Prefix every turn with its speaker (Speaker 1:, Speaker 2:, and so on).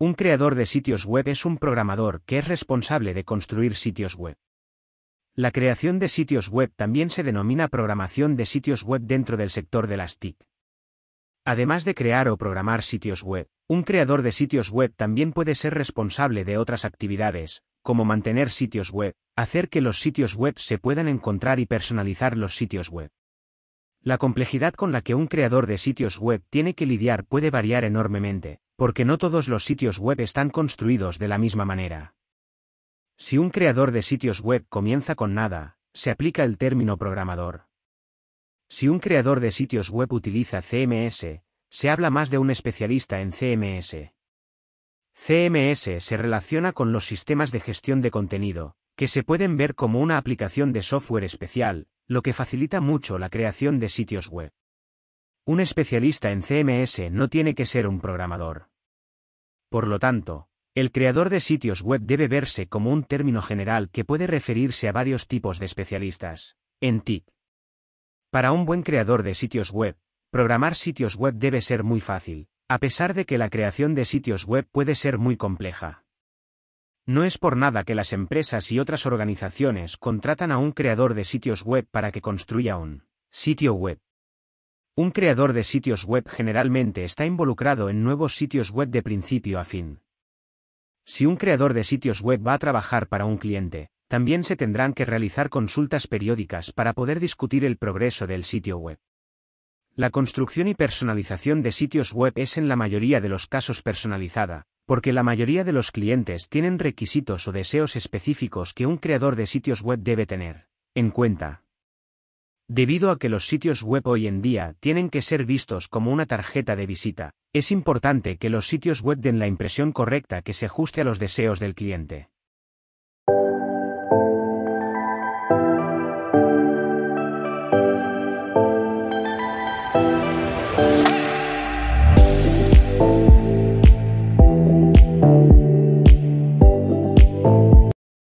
Speaker 1: Un creador de sitios web es un programador que es responsable de construir sitios web. La creación de sitios web también se denomina programación de sitios web dentro del sector de las TIC. Además de crear o programar sitios web, un creador de sitios web también puede ser responsable de otras actividades, como mantener sitios web, hacer que los sitios web se puedan encontrar y personalizar los sitios web. La complejidad con la que un creador de sitios web tiene que lidiar puede variar enormemente, porque no todos los sitios web están construidos de la misma manera. Si un creador de sitios web comienza con nada, se aplica el término programador. Si un creador de sitios web utiliza CMS, se habla más de un especialista en CMS. CMS se relaciona con los sistemas de gestión de contenido, que se pueden ver como una aplicación de software especial, lo que facilita mucho la creación de sitios web. Un especialista en CMS no tiene que ser un programador. Por lo tanto, el creador de sitios web debe verse como un término general que puede referirse a varios tipos de especialistas. En TIC. Para un buen creador de sitios web, programar sitios web debe ser muy fácil, a pesar de que la creación de sitios web puede ser muy compleja. No es por nada que las empresas y otras organizaciones contratan a un creador de sitios web para que construya un sitio web. Un creador de sitios web generalmente está involucrado en nuevos sitios web de principio a fin. Si un creador de sitios web va a trabajar para un cliente, también se tendrán que realizar consultas periódicas para poder discutir el progreso del sitio web. La construcción y personalización de sitios web es en la mayoría de los casos personalizada, porque la mayoría de los clientes tienen requisitos o deseos específicos que un creador de sitios web debe tener en cuenta Debido a que los sitios web hoy en día tienen que ser vistos como una tarjeta de visita, es importante que los sitios web den la impresión correcta que se ajuste a los deseos del cliente.